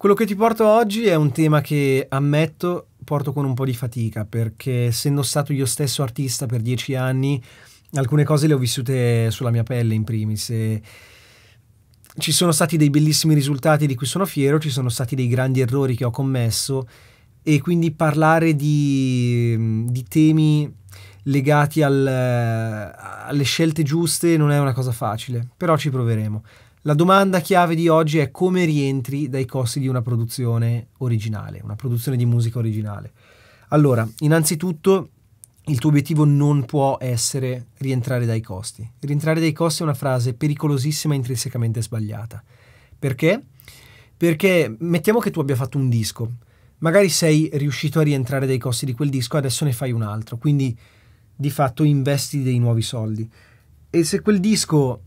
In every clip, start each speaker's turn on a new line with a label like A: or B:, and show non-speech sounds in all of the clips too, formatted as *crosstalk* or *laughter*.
A: Quello che ti porto oggi è un tema che ammetto porto con un po' di fatica perché essendo stato io stesso artista per dieci anni alcune cose le ho vissute sulla mia pelle in primis e ci sono stati dei bellissimi risultati di cui sono fiero, ci sono stati dei grandi errori che ho commesso e quindi parlare di, di temi legati al, alle scelte giuste non è una cosa facile, però ci proveremo. La domanda chiave di oggi è come rientri dai costi di una produzione originale, una produzione di musica originale. Allora, innanzitutto il tuo obiettivo non può essere rientrare dai costi. Rientrare dai costi è una frase pericolosissima e intrinsecamente sbagliata. Perché? Perché mettiamo che tu abbia fatto un disco, magari sei riuscito a rientrare dai costi di quel disco, adesso ne fai un altro, quindi di fatto investi dei nuovi soldi. E se quel disco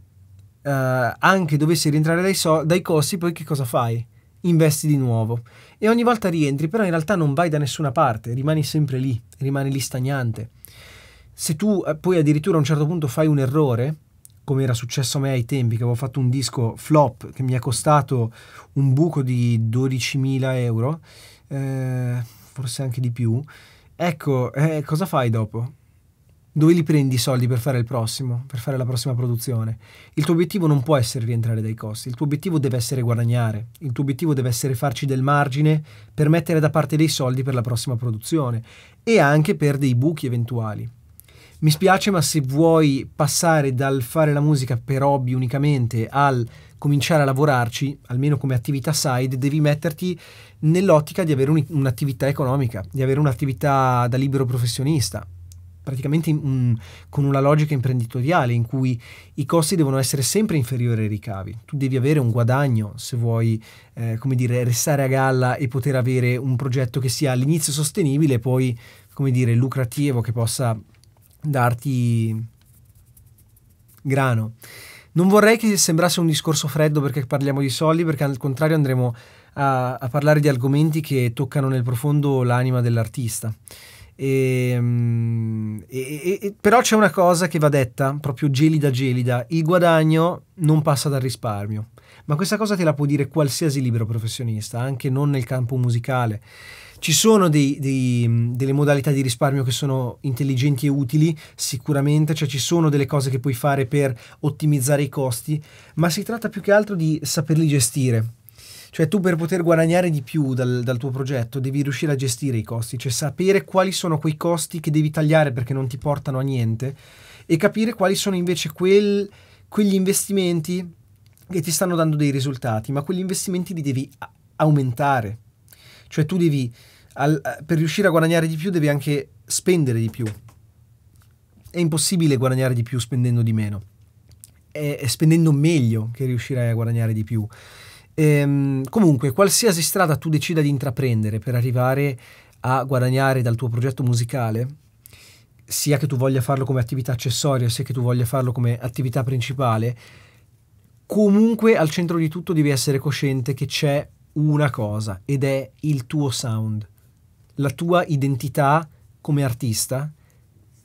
A: eh, anche dovessi rientrare dai, so- dai costi, poi che cosa fai? Investi di nuovo. E ogni volta rientri, però in realtà non vai da nessuna parte, rimani sempre lì, rimani lì stagnante. Se tu eh, poi addirittura a un certo punto fai un errore, come era successo a me ai tempi, che avevo fatto un disco flop che mi ha costato un buco di 12.000 euro, eh, forse anche di più, ecco, eh, cosa fai dopo? dove li prendi i soldi per fare il prossimo, per fare la prossima produzione? Il tuo obiettivo non può essere rientrare dai costi, il tuo obiettivo deve essere guadagnare, il tuo obiettivo deve essere farci del margine per mettere da parte dei soldi per la prossima produzione e anche per dei buchi eventuali. Mi spiace, ma se vuoi passare dal fare la musica per hobby unicamente al cominciare a lavorarci, almeno come attività side, devi metterti nell'ottica di avere un'attività economica, di avere un'attività da libero professionista, praticamente in, mm, con una logica imprenditoriale in cui i costi devono essere sempre inferiori ai ricavi. Tu devi avere un guadagno se vuoi, eh, come dire, restare a galla e poter avere un progetto che sia all'inizio sostenibile e poi, come dire, lucrativo, che possa darti grano. Non vorrei che sembrasse un discorso freddo perché parliamo di soldi, perché al contrario andremo a, a parlare di argomenti che toccano nel profondo l'anima dell'artista. Ehm, e, e, e, però c'è una cosa che va detta proprio gelida gelida, il guadagno non passa dal risparmio, ma questa cosa te la può dire qualsiasi libero professionista, anche non nel campo musicale. Ci sono dei, dei, mm, delle modalità di risparmio che sono intelligenti e utili, sicuramente, cioè ci sono delle cose che puoi fare per ottimizzare i costi, ma si tratta più che altro di saperli gestire cioè tu per poter guadagnare di più dal, dal tuo progetto devi riuscire a gestire i costi, cioè sapere quali sono quei costi che devi tagliare perché non ti portano a niente e capire quali sono invece quel, quegli investimenti che ti stanno dando dei risultati, ma quegli investimenti li devi aumentare. Cioè tu devi, al, eh, per riuscire a guadagnare di più, devi anche spendere di più. È impossibile guadagnare di più spendendo di meno. È, è spendendo meglio che riuscirai a guadagnare di più. Ehm, comunque, qualsiasi strada tu decida di intraprendere per arrivare a guadagnare dal tuo progetto musicale, sia che tu voglia farlo come attività accessoria, sia che tu voglia farlo come attività principale, comunque al centro di tutto devi essere cosciente che c'è una cosa ed è il tuo sound, la tua identità come artista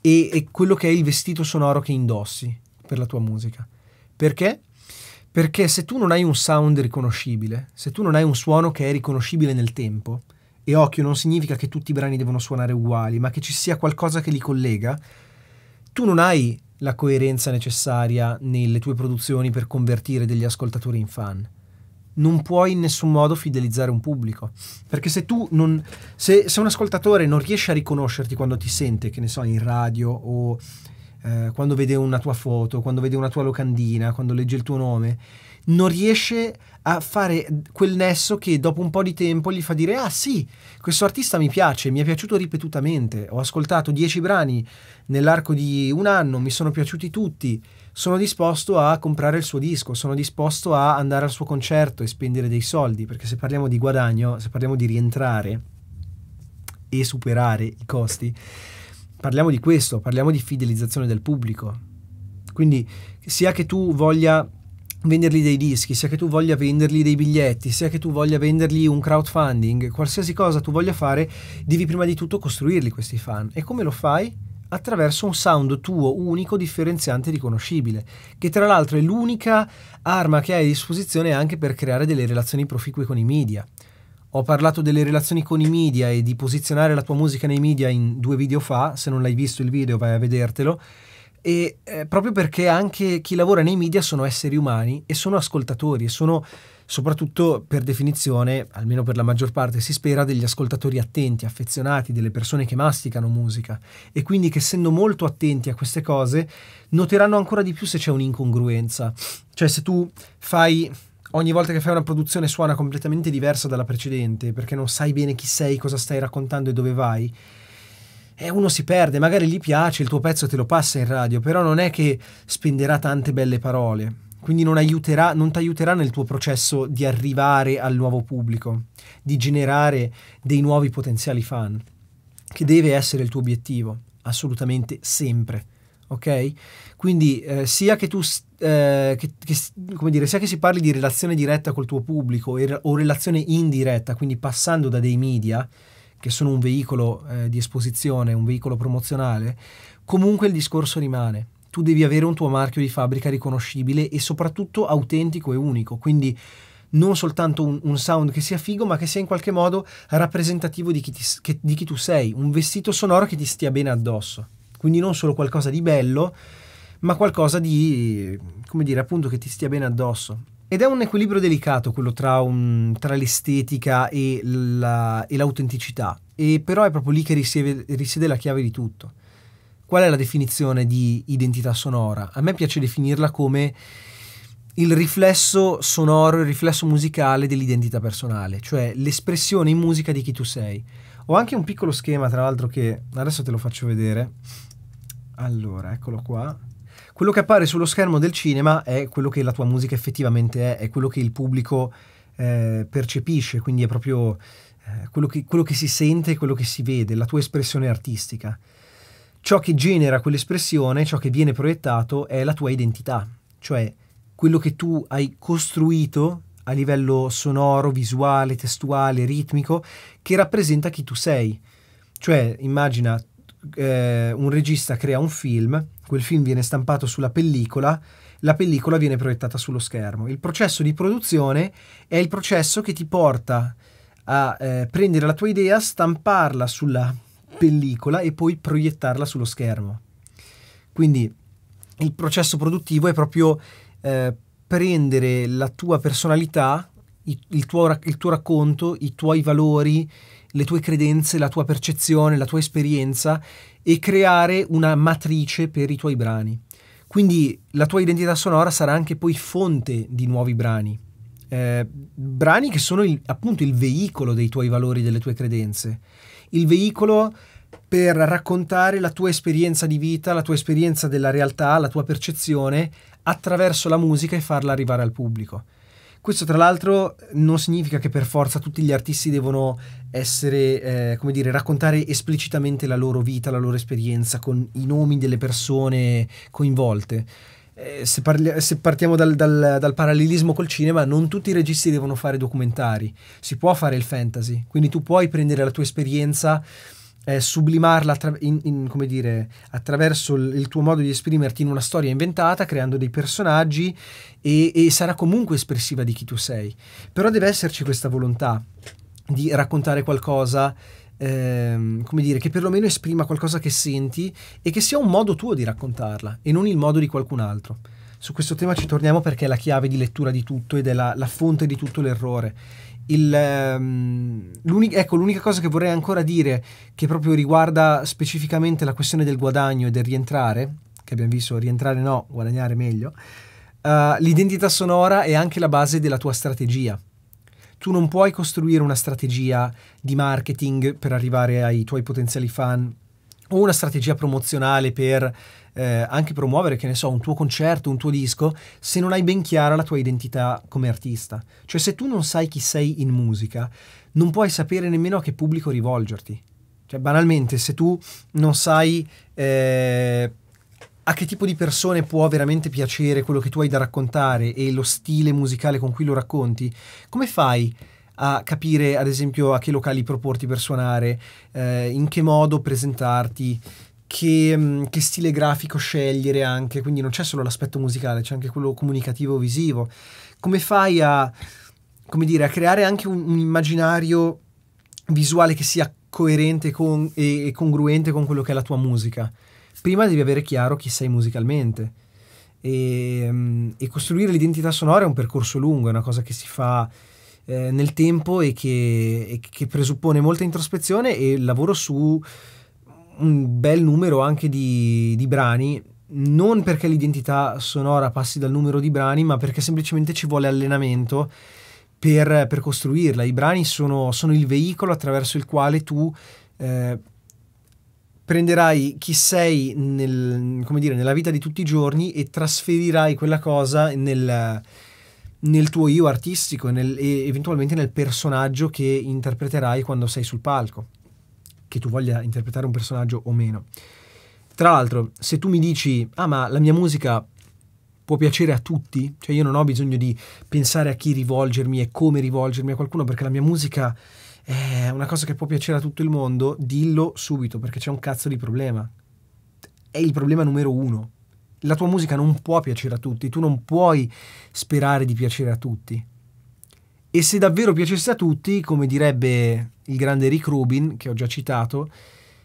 A: e, e quello che è il vestito sonoro che indossi per la tua musica. Perché? Perché se tu non hai un sound riconoscibile, se tu non hai un suono che è riconoscibile nel tempo, e occhio non significa che tutti i brani devono suonare uguali, ma che ci sia qualcosa che li collega, tu non hai la coerenza necessaria nelle tue produzioni per convertire degli ascoltatori in fan. Non puoi in nessun modo fidelizzare un pubblico. Perché se tu non. Se, se un ascoltatore non riesce a riconoscerti quando ti sente, che ne so, in radio o eh, quando vede una tua foto, quando vede una tua locandina, quando legge il tuo nome, non riesce a fare quel nesso che dopo un po' di tempo gli fa dire ah sì, questo artista mi piace, mi è piaciuto ripetutamente, ho ascoltato dieci brani nell'arco di un anno, mi sono piaciuti tutti, sono disposto a comprare il suo disco, sono disposto a andare al suo concerto e spendere dei soldi, perché se parliamo di guadagno, se parliamo di rientrare e superare i costi, parliamo di questo, parliamo di fidelizzazione del pubblico. Quindi sia che tu voglia vendergli dei dischi, sia che tu voglia vendergli dei biglietti, sia che tu voglia vendergli un crowdfunding, qualsiasi cosa tu voglia fare, devi prima di tutto costruirli questi fan. E come lo fai? Attraverso un sound tuo unico, differenziante e riconoscibile, che tra l'altro è l'unica arma che hai a disposizione anche per creare delle relazioni proficue con i media. Ho parlato delle relazioni con i media e di posizionare la tua musica nei media in due video fa, se non l'hai visto il video vai a vedertelo, e eh, proprio perché anche chi lavora nei media sono esseri umani e sono ascoltatori e sono soprattutto per definizione, almeno per la maggior parte si spera, degli ascoltatori attenti, affezionati, delle persone che masticano musica e quindi che essendo molto attenti a queste cose noteranno ancora di più se c'è un'incongruenza. Cioè se tu fai ogni volta che fai una produzione suona completamente diversa dalla precedente, perché non sai bene chi sei, cosa stai raccontando e dove vai. E uno si perde, magari gli piace, il tuo pezzo te lo passa in radio, però non è che spenderà tante belle parole. Quindi non, aiuterà, non ti aiuterà nel tuo processo di arrivare al nuovo pubblico, di generare dei nuovi potenziali fan, che deve essere il tuo obiettivo, assolutamente sempre ok? Quindi eh, sia che tu, eh, che, che, dire, sia che si parli di relazione diretta col tuo pubblico e, o relazione indiretta, quindi passando da dei media, che sono un veicolo eh, di esposizione, un veicolo promozionale, comunque il discorso rimane. Tu devi avere un tuo marchio di fabbrica riconoscibile e soprattutto autentico e unico, quindi non soltanto un, un sound che sia figo, ma che sia in qualche modo rappresentativo di chi, ti, che, di chi tu sei, un vestito sonoro che ti stia bene addosso. Quindi non solo qualcosa di bello, ma qualcosa di, come dire, appunto che ti stia bene addosso. Ed è un equilibrio delicato quello tra, un, tra l'estetica e, la, e, l'autenticità, e però è proprio lì che risiede, risiede la chiave di tutto. Qual è la definizione di identità sonora? A me piace definirla come il riflesso sonoro, il riflesso musicale dell'identità personale, cioè l'espressione in musica di chi tu sei. Ho anche un piccolo schema, tra l'altro, che adesso te lo faccio vedere allora, eccolo qua. Quello che appare sullo schermo del cinema è quello che la tua musica effettivamente è, è quello che il pubblico eh, percepisce, quindi è proprio eh, quello, che, quello che si sente, quello che si vede, la tua espressione artistica. Ciò che genera quell'espressione, ciò che viene proiettato, è la tua identità, cioè quello che tu hai costruito a livello sonoro, visuale, testuale, ritmico, che rappresenta chi tu sei. Cioè, immagina eh, un regista crea un film, quel film viene stampato sulla pellicola, la pellicola viene proiettata sullo schermo. Il processo di produzione è il processo che ti porta a eh, prendere la tua idea, stamparla sulla pellicola e poi proiettarla sullo schermo. Quindi il processo produttivo è proprio eh, prendere la tua personalità, il, tuo, il tuo racconto, i tuoi valori, le tue credenze, la tua percezione, la tua esperienza e creare una matrice per i tuoi brani. Quindi la tua identità sonora sarà anche poi fonte di nuovi brani. Eh, brani che sono il, appunto il veicolo dei tuoi valori, delle tue credenze, il veicolo per raccontare la tua esperienza di vita, la tua esperienza della realtà, la tua percezione attraverso la musica e farla arrivare al pubblico. Questo tra l'altro non significa che per forza tutti gli artisti devono essere, eh, come dire, raccontare esplicitamente la loro vita, la loro esperienza con i nomi delle persone coinvolte. Eh, se, parli- se, partiamo dal, dal, dal, parallelismo col cinema, non tutti i registi devono fare documentari, si può fare il fantasy, quindi tu puoi prendere la tua esperienza eh, sublimarla attra in, in, dire, attraverso il, tuo modo di esprimerti in una storia inventata, creando dei personaggi e, e sarà comunque espressiva di chi tu sei. Però deve esserci questa volontà di raccontare qualcosa Ehm, come dire, che perlomeno esprima qualcosa che senti e che sia un modo tuo di raccontarla e non il modo di qualcun altro. Su questo tema ci torniamo perché è la chiave di lettura di tutto ed è la, la fonte di tutto l'errore. Il, um, ehm, l'unica, ecco, l'unica cosa che vorrei ancora dire, che proprio riguarda specificamente la questione del guadagno e del rientrare, che abbiamo visto rientrare no, guadagnare meglio, uh, l'identità sonora è anche la base della tua strategia. Tu non puoi costruire una strategia di marketing per arrivare ai tuoi potenziali fan una strategia promozionale per eh, anche promuovere, che ne so, un tuo concerto, un tuo disco, se non hai ben chiara la tua identità come artista. Cioè se tu non sai chi sei in musica, non puoi sapere nemmeno a che pubblico rivolgerti. Cioè banalmente, se tu non sai eh, a che tipo di persone può veramente piacere quello che tu hai da raccontare e lo stile musicale con cui lo racconti, come fai? a capire ad esempio a che locali proporti per suonare, eh, in che modo presentarti, che, mm, che, stile grafico scegliere anche, quindi non c'è solo l'aspetto musicale, c'è anche quello comunicativo visivo. Come fai a, come dire, a creare anche un, un, immaginario visuale che sia coerente con, e, e congruente con quello che è la tua musica? Prima devi avere chiaro chi sei musicalmente. E, mm, e, costruire l'identità sonora è un percorso lungo, è una cosa che si fa eh, nel tempo e che, e che, presuppone molta introspezione e lavoro su un bel numero anche di, di brani non perché l'identità sonora passi dal numero di brani, ma perché semplicemente ci vuole allenamento per, per costruirla. I brani sono, sono, il veicolo attraverso il quale tu eh, prenderai chi sei nel, dire, nella vita di tutti i giorni e trasferirai quella cosa nel, nel tuo io artistico e, nel, e eventualmente nel personaggio che interpreterai quando sei sul palco, che tu voglia interpretare un personaggio o meno. Tra l'altro, se tu mi dici, ah ma la mia musica può piacere a tutti, cioè io non ho bisogno di pensare a chi rivolgermi e come rivolgermi a qualcuno perché la mia musica è una cosa che può piacere a tutto il mondo, dillo subito perché c'è un cazzo di problema. È il problema numero uno la tua musica non può piacere a tutti, tu non puoi sperare di piacere a tutti. E se davvero piacesse a tutti, come direbbe il grande Rick Rubin, che ho già citato,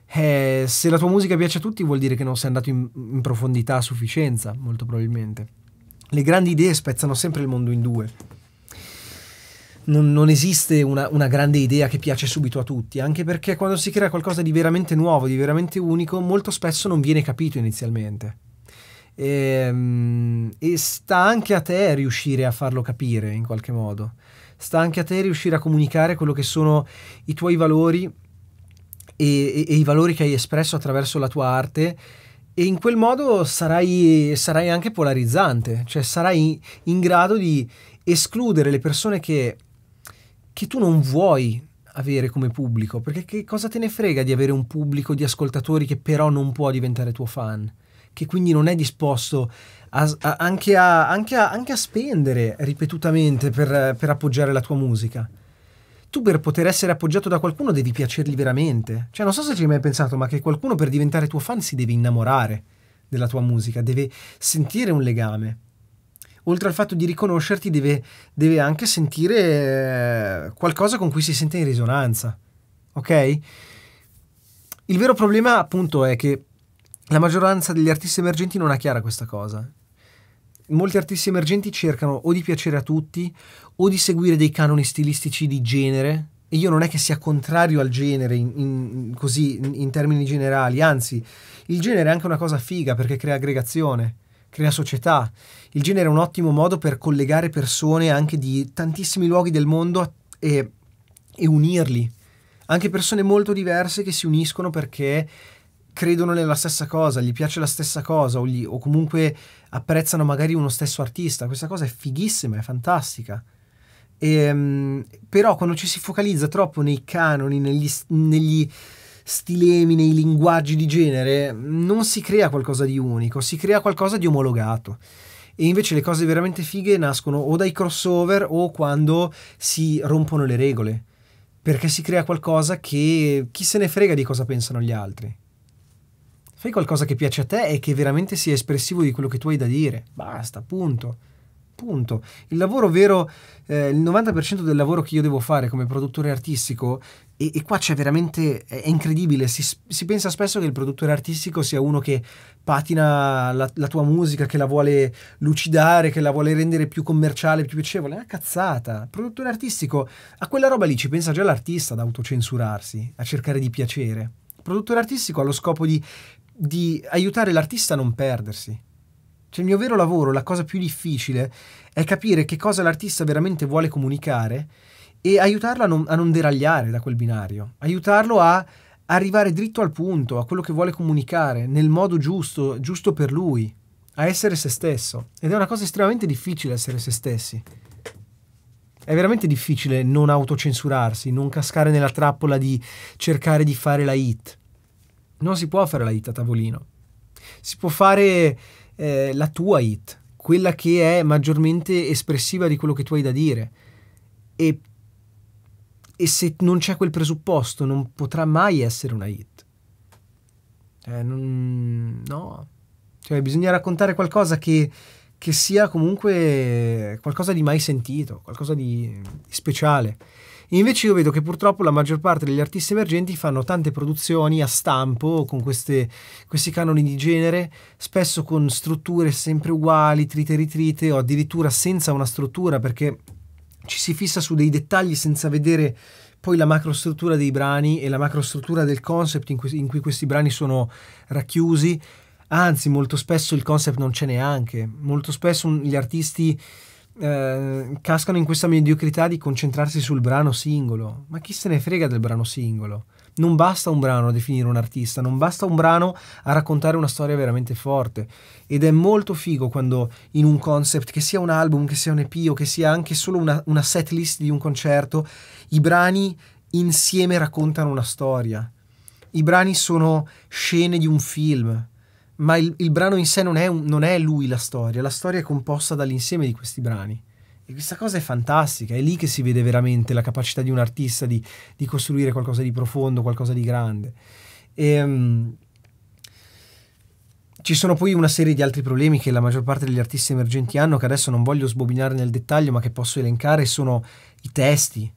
A: eh, se la tua musica piace a tutti vuol dire che non sei andato in, in profondità a sufficienza, molto probabilmente. Le grandi idee spezzano sempre il mondo in due. Non, non, esiste una, una, grande idea che piace subito a tutti, anche perché quando si crea qualcosa di veramente nuovo, di veramente unico, molto spesso non viene capito inizialmente. E, ehm, e sta anche a te riuscire a farlo capire in qualche modo. Sta anche a te riuscire a comunicare quello che sono i tuoi valori e, e, e, i valori che hai espresso attraverso la tua arte e in quel modo sarai, sarai anche polarizzante, cioè sarai in grado di escludere le persone che, che tu non vuoi avere come pubblico, perché che cosa te ne frega di avere un pubblico di ascoltatori che però non può diventare tuo fan? che quindi non è disposto a, a, anche, a, anche, anche, a, spendere ripetutamente per, per appoggiare la tua musica tu per poter essere appoggiato da qualcuno devi piacergli veramente. Cioè, non so se ci hai mai pensato, ma che qualcuno per diventare tuo fan si deve innamorare della tua musica, deve sentire un legame. Oltre al fatto di riconoscerti, deve, deve anche sentire eh, qualcosa con cui si sente in risonanza. Ok? Il vero problema, appunto, è che la maggioranza degli artisti emergenti non ha chiara questa cosa. Molti artisti emergenti cercano o di piacere a tutti o di seguire dei canoni stilistici di genere. E io non è che sia contrario al genere in, in, così in, in termini generali, anzi, il genere è anche una cosa figa perché crea aggregazione crea società. Il genere è un ottimo modo per collegare persone anche di tantissimi luoghi del mondo e, e unirli. Anche persone molto diverse che si uniscono perché credono nella stessa cosa, gli piace la stessa cosa o, gli, o comunque apprezzano magari uno stesso artista. Questa cosa è fighissima, è fantastica. E, ehm, però quando ci si focalizza troppo nei canoni, negli, negli, stilemi, nei linguaggi di genere, non si crea qualcosa di unico, si crea qualcosa di omologato. E invece le cose veramente fighe nascono o dai crossover o quando si rompono le regole, perché si crea qualcosa che chi se ne frega di cosa pensano gli altri. Fai qualcosa che piace a te e che veramente sia espressivo di quello che tu hai da dire. Basta, punto. Punto. Il lavoro vero, eh, il 90% del lavoro che io devo fare come produttore artistico, e, e qua c'è veramente, è, incredibile, si, si, pensa spesso che il produttore artistico sia uno che patina la, la, tua musica, che la vuole lucidare, che la vuole rendere più commerciale, più piacevole, è una cazzata. Il produttore artistico a quella roba lì ci pensa già l'artista ad autocensurarsi, a cercare di piacere. produttore artistico ha lo scopo di di aiutare l'artista a non perdersi. Cioè il mio vero lavoro, la cosa più difficile, è capire che cosa l'artista veramente vuole comunicare e aiutarlo a non, a non deragliare da quel binario, aiutarlo a arrivare dritto al punto, a quello che vuole comunicare, nel modo giusto, giusto per lui, a essere se stesso. Ed è una cosa estremamente difficile essere se stessi. È veramente difficile non autocensurarsi, non cascare nella trappola di cercare di fare la hit non si può fare la hit a tavolino. Si può fare eh, la tua hit, quella che è maggiormente espressiva di quello che tu hai da dire. E, e se non c'è quel presupposto, non potrà mai essere una hit. Eh, non, no. Cioè, bisogna raccontare qualcosa che, che sia comunque qualcosa di mai sentito, qualcosa di, di speciale. Invece io vedo che purtroppo la maggior parte degli artisti emergenti fanno tante produzioni a stampo con queste, questi canoni di genere, spesso con strutture sempre uguali, trite ritrite o addirittura senza una struttura perché ci si fissa su dei dettagli senza vedere poi la macrostruttura dei brani e la macrostruttura del concept in cui, in cui questi brani sono racchiusi anzi molto spesso il concept non c'è neanche, molto spesso gli artisti eh, cascano in questa mediocrità di concentrarsi sul brano singolo. Ma chi se ne frega del brano singolo? Non basta un brano a definire un artista, non basta un brano a raccontare una storia veramente forte. Ed è molto figo quando in un concept, che sia un album, che sia un EP o che sia anche solo una, una set list di un concerto, i brani insieme raccontano una storia. I brani sono scene di un film ma il, il brano in sé non è, non è lui la storia, la storia è composta dall'insieme di questi brani. E questa cosa è fantastica, è lì che si vede veramente la capacità di un artista di, di costruire qualcosa di profondo, qualcosa di grande. E, um, ci sono poi una serie di altri problemi che la maggior parte degli artisti emergenti hanno, che adesso non voglio sbobinare nel dettaglio, ma che posso elencare, sono i testi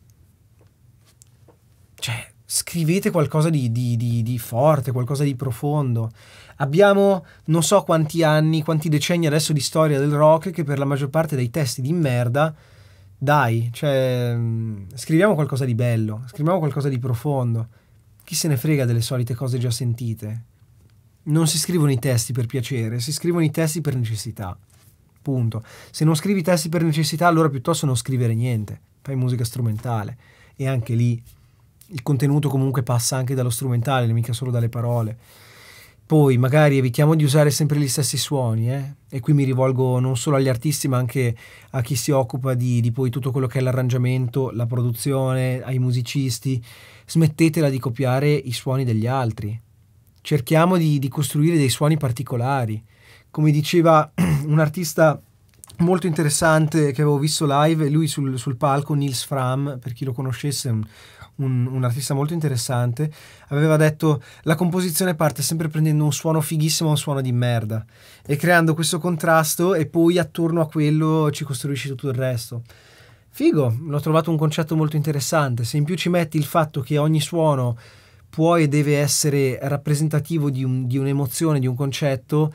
A: scrivete qualcosa di, di, di, di, forte, qualcosa di profondo. Abbiamo non so quanti anni, quanti decenni adesso di storia del rock che per la maggior parte dei testi di merda, dai, cioè, mm, scriviamo qualcosa di bello, scriviamo qualcosa di profondo. Chi se ne frega delle solite cose già sentite? Non si scrivono i testi per piacere, si scrivono i testi per necessità. Punto. Se non scrivi i testi per necessità, allora piuttosto non scrivere niente, fai musica strumentale. E anche lì il contenuto comunque passa anche dallo strumentale, non mica solo dalle parole. Poi magari evitiamo di usare sempre gli stessi suoni, eh? e qui mi rivolgo non solo agli artisti ma anche a chi si occupa di, di poi tutto quello che è l'arrangiamento, la produzione, ai musicisti, smettetela di copiare i suoni degli altri, cerchiamo di, di costruire dei suoni particolari. Come diceva *clears throat* un artista molto interessante che avevo visto live, lui sul, sul palco, Nils Fram, per chi lo conoscesse, un, un, un, artista molto interessante, aveva detto la composizione parte sempre prendendo un suono fighissimo e un suono di merda e creando questo contrasto e poi attorno a quello ci costruisci tutto il resto. Figo, l'ho trovato un concetto molto interessante, se in più ci metti il fatto che ogni suono può e deve essere rappresentativo di, un, di un'emozione, di un concetto,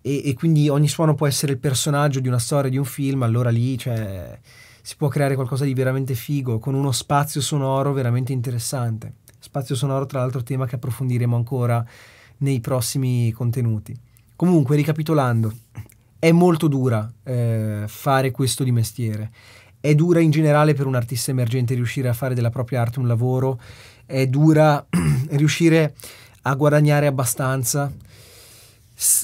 A: e, e, quindi ogni suono può essere il personaggio di una storia, di un film, allora lì c'è... Cioè, si può creare qualcosa di veramente figo, con uno spazio sonoro veramente interessante. Spazio sonoro, tra l'altro, tema che approfondiremo ancora nei prossimi contenuti. Comunque, ricapitolando, è molto dura eh, fare questo di mestiere. È dura in generale per un artista emergente riuscire a fare della propria arte un lavoro, è dura *clears throat* riuscire a guadagnare abbastanza,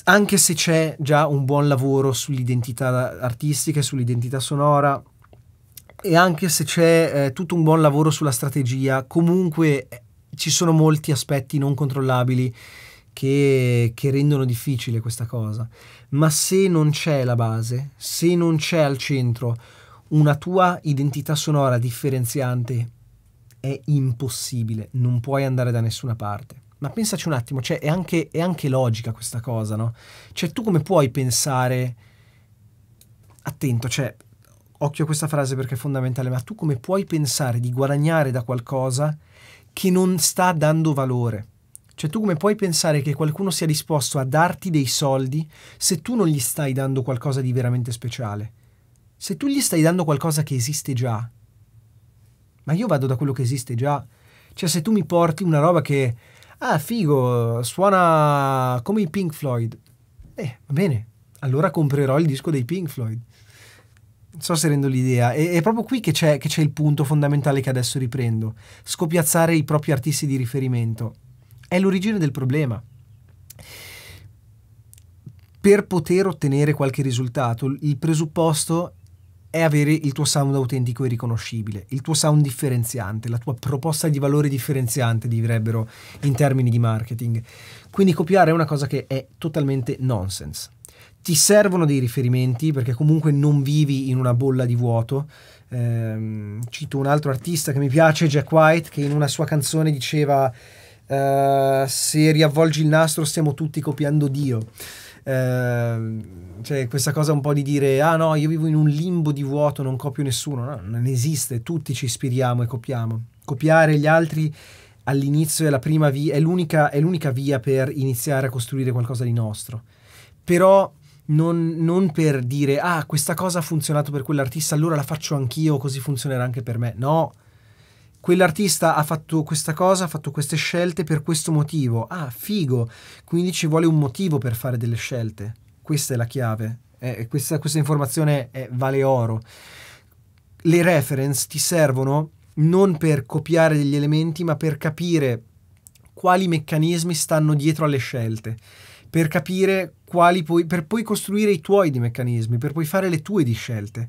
A: anche se c'è già un buon lavoro sull'identità artistica e sull'identità sonora, e anche se c'è eh, tutto un buon lavoro sulla strategia, comunque eh, ci sono molti aspetti non controllabili che, che rendono difficile questa cosa. Ma se non c'è la base, se non c'è al centro una tua identità sonora differenziante, è impossibile, non puoi andare da nessuna parte. Ma pensaci un attimo, cioè è anche, è anche logica questa cosa, no? Cioè tu come puoi pensare... Attento, cioè occhio a questa frase perché è fondamentale, ma tu come puoi pensare di guadagnare da qualcosa che non sta dando valore? Cioè tu come puoi pensare che qualcuno sia disposto a darti dei soldi se tu non gli stai dando qualcosa di veramente speciale? Se tu gli stai dando qualcosa che esiste già, ma io vado da quello che esiste già, cioè se tu mi porti una roba che, ah figo, suona come i Pink Floyd, eh va bene, allora comprerò il disco dei Pink Floyd. Non so se rendo l'idea, E, è proprio qui che c'è, che c'è il punto fondamentale che adesso riprendo, scopiazzare i propri artisti di riferimento. È l'origine del problema. Per poter ottenere qualche risultato, il presupposto è avere il tuo sound autentico e riconoscibile, il tuo sound differenziante, la tua proposta di valore differenziante, direbbero in termini di marketing. Quindi copiare è una cosa che è totalmente nonsense ti servono dei riferimenti perché comunque non vivi in una bolla di vuoto. Eh, cito un altro artista che mi piace, Jack White, che in una sua canzone diceva eh, se riavvolgi il nastro stiamo tutti copiando Dio. Eh, cioè questa cosa un po' di dire ah no io vivo in un limbo di vuoto non copio nessuno no, non esiste tutti ci ispiriamo e copiamo copiare gli altri all'inizio è, la prima via, è l'unica via per iniziare a costruire qualcosa di nostro però non, non, per dire ah questa cosa ha funzionato per quell'artista allora la faccio anch'io così funzionerà anche per me no quell'artista ha fatto questa cosa ha fatto queste scelte per questo motivo ah figo quindi ci vuole un motivo per fare delle scelte questa è la chiave eh, questa, questa, informazione è, eh, vale oro le reference ti servono non per copiare degli elementi ma per capire quali meccanismi stanno dietro alle scelte per capire quali puoi, per poi costruire i tuoi di meccanismi, per poi fare le tue di scelte.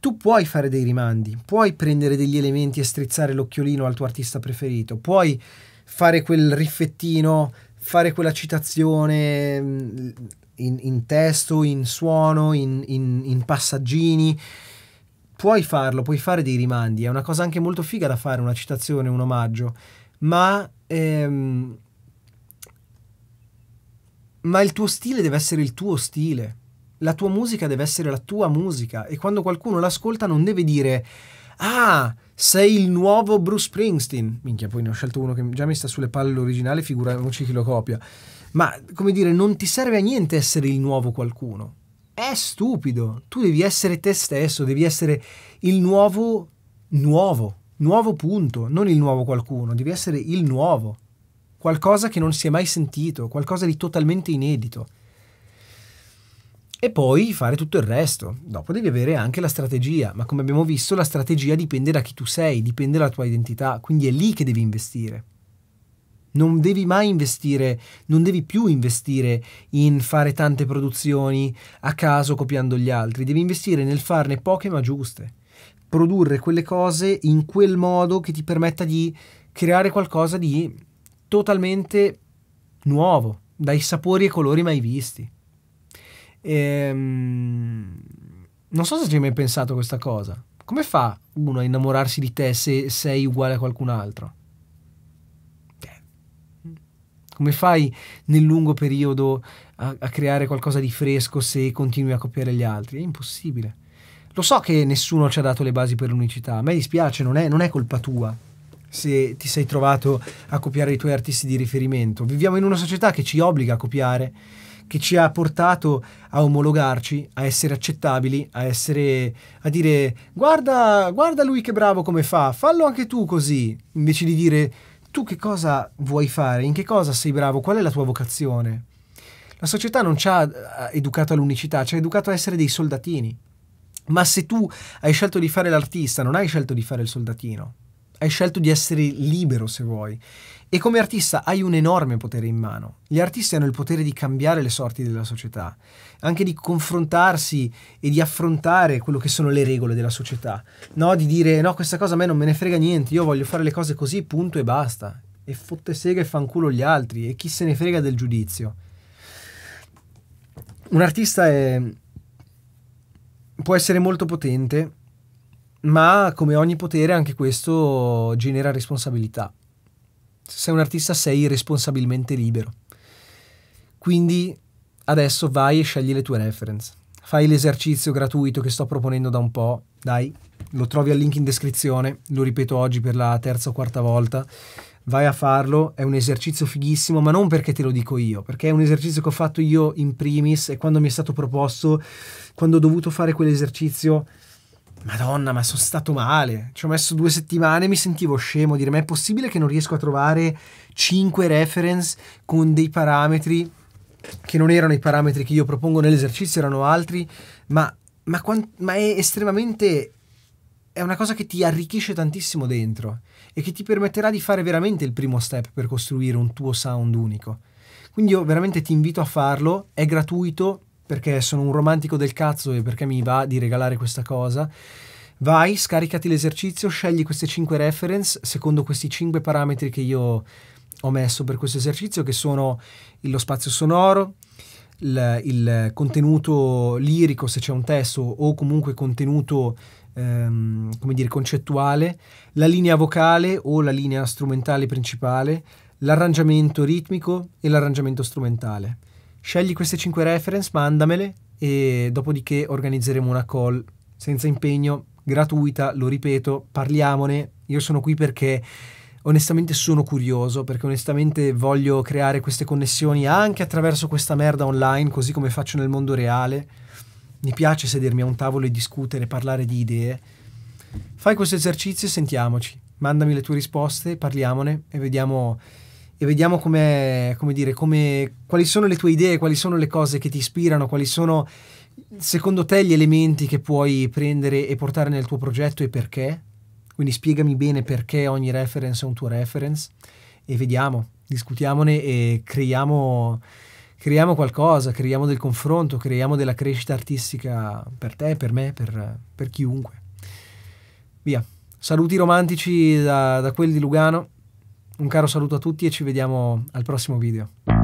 A: Tu puoi fare dei rimandi, puoi prendere degli elementi e strizzare l'occhiolino al tuo artista preferito, puoi fare quel riffettino, fare quella citazione mm, in, in testo, in suono, in, in, in passaggini puoi farlo, puoi fare dei rimandi, è una cosa anche molto figa da fare, una citazione, un omaggio, ma ehm, ma il tuo stile deve essere il tuo stile. La tua musica deve essere la tua musica e quando qualcuno l'ascolta non deve dire "Ah, sei il nuovo Bruce Springsteen". Minchia, poi ne ho scelto uno che già mi sta sulle palle l'originale, figuriamoci chi lo copia. Ma come dire, non ti serve a niente essere il nuovo qualcuno. È stupido. Tu devi essere te stesso, devi essere il nuovo nuovo, nuovo punto, non il nuovo qualcuno, devi essere il nuovo qualcosa che non si è mai sentito, qualcosa di totalmente inedito. E poi fare tutto il resto. Dopo devi avere anche la strategia, ma come abbiamo visto la strategia dipende da chi tu sei, dipende dalla tua identità, quindi è lì che devi investire. Non devi mai investire, non devi più investire in fare tante produzioni a caso copiando gli altri, devi investire nel farne poche ma giuste, produrre quelle cose in quel modo che ti permetta di creare qualcosa di totalmente nuovo, dai sapori e colori mai visti. Ehm, non so se ci hai mai pensato a questa cosa. Come fa uno a innamorarsi di te se sei uguale a qualcun altro? Cioè, come fai nel lungo periodo a, a, creare qualcosa di fresco se continui a copiare gli altri? È impossibile. Lo so che nessuno ci ha dato le basi per l'unicità, a me dispiace, non è, non è colpa tua, se ti sei trovato a copiare i tuoi artisti di riferimento. Viviamo in una società che ci obbliga a copiare, che ci ha portato a omologarci, a essere accettabili, a, essere, a dire guarda, guarda lui che bravo come fa, fallo anche tu così, invece di dire tu che cosa vuoi fare, in che cosa sei bravo, qual è la tua vocazione. La società non ci ha eh, educato all'unicità, ci ha educato a essere dei soldatini. Ma se tu hai scelto di fare l'artista, non hai scelto di fare il soldatino hai scelto di essere libero se vuoi. E come artista hai un enorme potere in mano. Gli artisti hanno il potere di cambiare le sorti della società, anche di confrontarsi e di affrontare quello che sono le regole della società. No, di dire no, questa cosa a me non me ne frega niente, io voglio fare le cose così, punto e basta. E fotte sega e fanculo gli altri e chi se ne frega del giudizio. Un artista è... può essere molto potente ma come ogni potere anche questo genera responsabilità. Se sei un artista sei responsabilmente libero. Quindi adesso vai e scegli le tue reference. Fai l'esercizio gratuito che sto proponendo da un po', dai, lo trovi al link in descrizione, lo ripeto oggi per la terza o quarta volta. Vai a farlo, è un esercizio fighissimo, ma non perché te lo dico io, perché è un esercizio che ho fatto io in primis e quando mi è stato proposto, quando ho dovuto fare quell'esercizio Madonna, ma sono stato male. Ci ho messo due settimane e mi sentivo scemo. Dire, ma è possibile che non riesco a trovare 5 reference con dei parametri che non erano i parametri che io propongo nell'esercizio, erano altri, ma, ma, ma è estremamente... è una cosa che ti arricchisce tantissimo dentro e che ti permetterà di fare veramente il primo step per costruire un tuo sound unico. Quindi io veramente ti invito a farlo, è gratuito, perché sono un romantico del cazzo e perché mi va di regalare questa cosa. Vai, scaricati l'esercizio, scegli queste 5 reference secondo questi 5 parametri che io ho messo per questo esercizio, che sono lo spazio sonoro, il, il contenuto lirico se c'è un testo o comunque contenuto ehm, come dire, concettuale, la linea vocale o la linea strumentale principale, l'arrangiamento ritmico e l'arrangiamento strumentale. Scegli queste 5 reference, mandamele e dopodiché organizzeremo una call senza impegno, gratuita, lo ripeto, parliamone. Io sono qui perché onestamente sono curioso, perché onestamente voglio creare queste connessioni anche attraverso questa merda online, così come faccio nel mondo reale. Mi piace sedermi a un tavolo e discutere, parlare di idee. Fai questo esercizio e sentiamoci. Mandami le tue risposte, parliamone e vediamo e vediamo come, come dire, come, quali sono le tue idee, quali sono le cose che ti ispirano, quali sono secondo te gli elementi che puoi prendere e portare nel tuo progetto e perché. Quindi spiegami bene perché ogni reference è un tuo reference e vediamo, discutiamone e creiamo, creiamo qualcosa, creiamo del confronto, creiamo della crescita artistica per te, per me, per, per chiunque. Via. Saluti romantici da, da quelli di Lugano. Un caro saluto a tutti e ci vediamo al prossimo video.